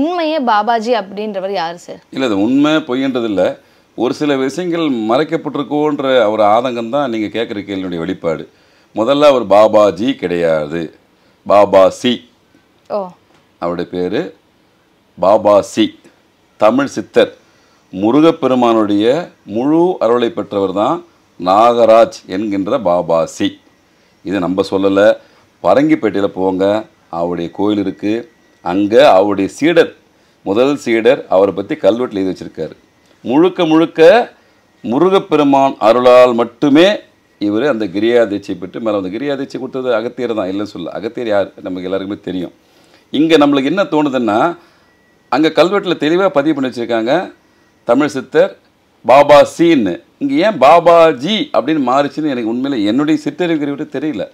உண்மையே பாபாஜி அப்படின்றவர் யார் சார் இல்லை அது உண்மை பொய்ன்றது இல்லை ஒரு சில விஷயங்கள் மறைக்கப்பட்டிருக்கோன்ற ஒரு ஆதங்கம் தான் நீங்கள் கேட்குற கேள்வியுடைய வெளிப்பாடு முதல்ல அவர் பாபாஜி கிடையாது சி ஓ அவருடைய பேர் பாபாசி தமிழ் சித்தர் முருகப்பெருமானுடைய முழு அருளை பெற்றவர் தான் நாகராஜ் என்கின்ற பாபாசி இதை நம்ம சொல்லலை பரங்கிப்பேட்டையில் போங்க அவருடைய கோயில் இருக்குது அங்கே அவருடைய சீடர் முதல் சீடர் அவரை பற்றி கல்வெட்டில் எழுதி வச்சுருக்காரு முழுக்க முழுக்க முருகப்பெருமான் அருளால் மட்டுமே இவர் அந்த கிரியாதீட்சை பெற்று மேலே அந்த கிரியாதீட்சை கொடுத்தது அகத்தியர் தான் இல்லைன்னு சொல்ல அகத்தியர் யார் நமக்கு எல்லாருக்குமே தெரியும் இங்கே நம்மளுக்கு என்ன தோணுதுன்னா அங்கே கல்வெட்டில் தெளிவாக பதிவு பண்ணி வச்சுருக்காங்க தமிழ் சித்தர் பாபா சீன்னு இங்கே ஏன் பாபாஜி அப்படின்னு மாறிச்சுன்னு எனக்கு உண்மையில் என்னுடைய சித்தறிவு விட்டு தெரியல